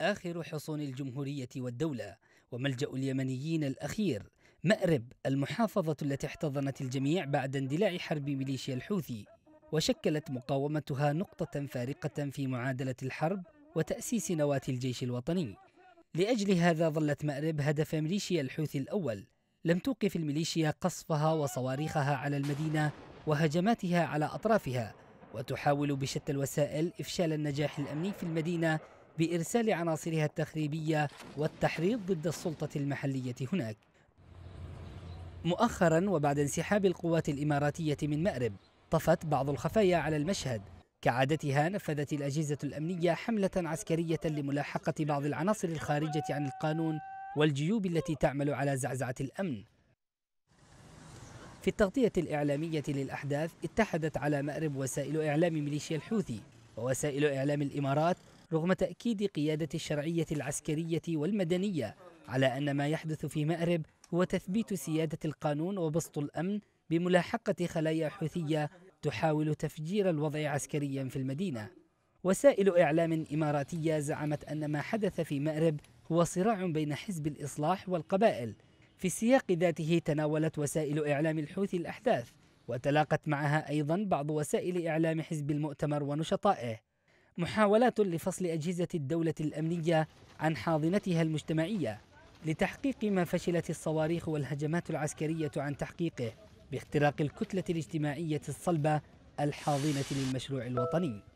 آخر حصون الجمهورية والدولة وملجأ اليمنيين الأخير مأرب المحافظة التي احتضنت الجميع بعد اندلاع حرب ميليشيا الحوثي وشكلت مقاومتها نقطة فارقة في معادلة الحرب وتأسيس نواة الجيش الوطني لأجل هذا ظلت مأرب هدف ميليشيا الحوثي الأول لم توقف الميليشيا قصفها وصواريخها على المدينة وهجماتها على أطرافها وتحاول بشتى الوسائل إفشال النجاح الأمني في المدينة بإرسال عناصرها التخريبية والتحريض ضد السلطة المحلية هناك مؤخرا وبعد انسحاب القوات الإماراتية من مأرب طفت بعض الخفايا على المشهد كعادتها نفذت الأجهزة الأمنية حملة عسكرية لملاحقة بعض العناصر الخارجة عن القانون والجيوب التي تعمل على زعزعة الأمن في التغطية الإعلامية للأحداث اتحدت على مأرب وسائل إعلام ميليشيا الحوثي ووسائل إعلام الإمارات رغم تأكيد قيادة الشرعية العسكرية والمدنية على أن ما يحدث في مأرب هو تثبيت سيادة القانون وبسط الأمن بملاحقة خلايا حوثية تحاول تفجير الوضع عسكريا في المدينة وسائل إعلام إماراتية زعمت أن ما حدث في مأرب هو صراع بين حزب الإصلاح والقبائل في السياق ذاته تناولت وسائل إعلام الحوثي الأحداث وتلاقت معها أيضا بعض وسائل إعلام حزب المؤتمر ونشطائه محاولات لفصل أجهزة الدولة الأمنية عن حاضنتها المجتمعية لتحقيق ما فشلت الصواريخ والهجمات العسكرية عن تحقيقه باختراق الكتلة الاجتماعية الصلبة الحاضنة للمشروع الوطني